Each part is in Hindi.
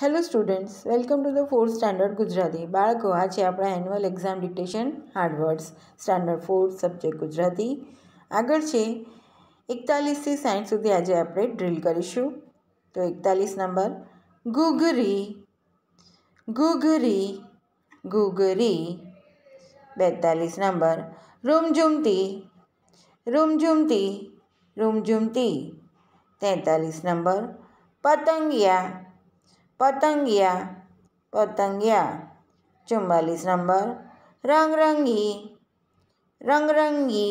hello students welcome to the fourth standard Gujarati બાળકો આ છે આપણા annual exam dictation hard words standard fourth subject Gujarati આગળ છે એકતાલીસથી સાઠ સુધી આજે આપણે ડ્રિલ કરીશું તો એકતાલીસ નંબર ઘૂઘરી ઘૂઘરી ઘૂઘરી બેતાલીસ નંબર રૂમઝૂમતી રૂમઝૂમતી રૂમઝૂમતી તેતાલીસ નંબર પતંગિયા पतंगिया पतंगिया चुम्बालीस नंबर रंग रंगी रंग रंगी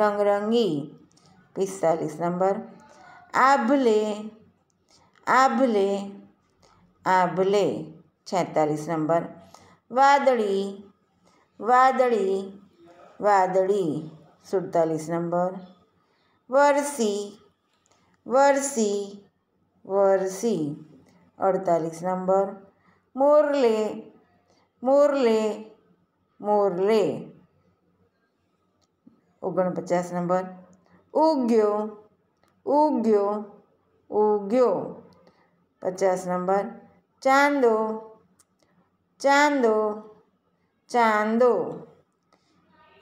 रंग रंगी पिस्तालीस नंबर आबले आबले आबले छैतालीस नंबर वादड़ी वादड़ी वादड़ी सुड़तालीस नंबर वर्सी वर्सी वर्सी अड़तालीस नंबर मोरले मोरले मोरले ओगन पचास नंबर उग्यो उग्यो उग्यो पचास नंबर चांदो चांदो चांदो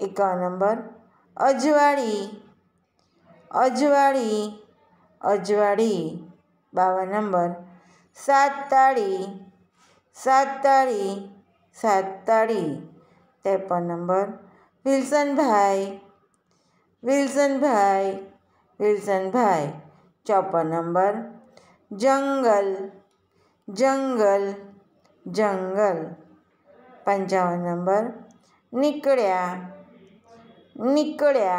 एक नंबर अजवाड़ी अजवाड़ी अजवाड़ी बावन नंबर सत्तरी सत्तरी सत्तरी तेपन नंबर विल्सन भाई विल्सन भाई विल्सन भाई चौपन नंबर जंगल जंगल जंगल पंचावन नंबर निकड़ा निकड़ा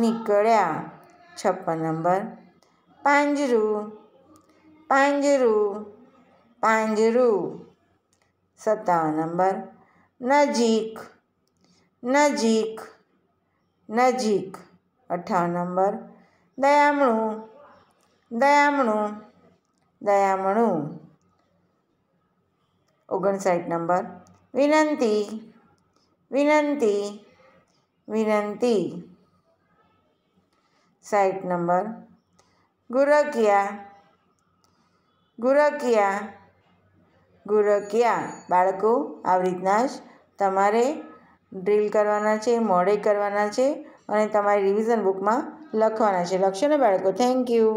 निकड़ा छप्पन नंबर पांजरू पांजरू पांजरू सत्ता नंबर नजीक नजीक नजीक अठा नंबर दयामणु दयामणु दयामणु ओगणसाइठ नंबर विनंती विनंती विनंती साइट नंबर गुरकिया ગુરકિયા ગુરકિયા બાળકો આવી રીતના જ તમારે ડ્રીલ કરવાના છે મોડે કરવાના છે અને તમારી રિવિઝન બુકમાં લખવાના છે લખશો ને બાળકો થેન્ક યુ